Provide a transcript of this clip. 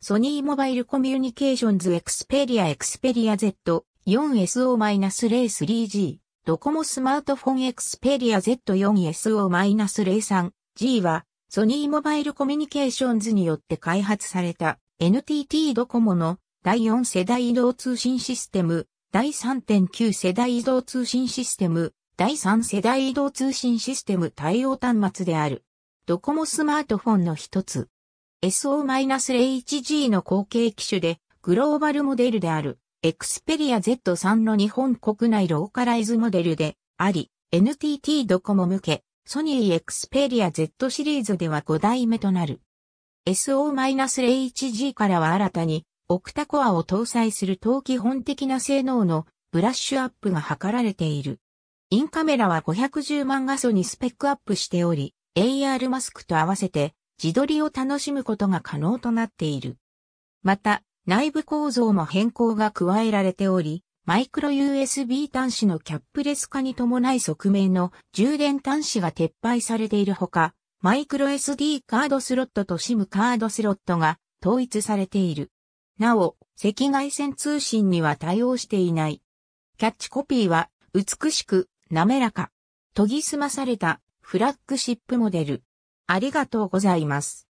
ソニーモバイルコミュニケーションズエクスペリアエクスペリア Z、4SO-03G、ドコモスマートフォンエクスペリア Z4SO-03G は、ソニーモバイルコミュニケーションズによって開発された NTT ドコモの第4世代移動通信システム、第3.9世代移動通信システム、第3世代移動通信システム対応端末である。ドコモスマートフォンの一つ。SO-01G の後継機種で、グローバルモデルである、Xperia Z3 の日本国内ローカライズモデルであり、NTT ドコモ向け、ソニー Xperia Z シリーズでは5代目となる。SO-01G からは新たに、オクタコアを搭載する陶基本的な性能のブラッシュアップが図られている。インカメラは510万画素にスペックアップしており、AR マスクと合わせて自撮りを楽しむことが可能となっている。また、内部構造も変更が加えられており、マイクロ USB 端子のキャップレス化に伴い側面の充電端子が撤廃されているほか、マイクロ SD カードスロットと SIM カードスロットが統一されている。なお、赤外線通信には対応していない。キャッチコピーは、美しく、滑らか。研ぎ澄まされた、フラッグシップモデル。ありがとうございます。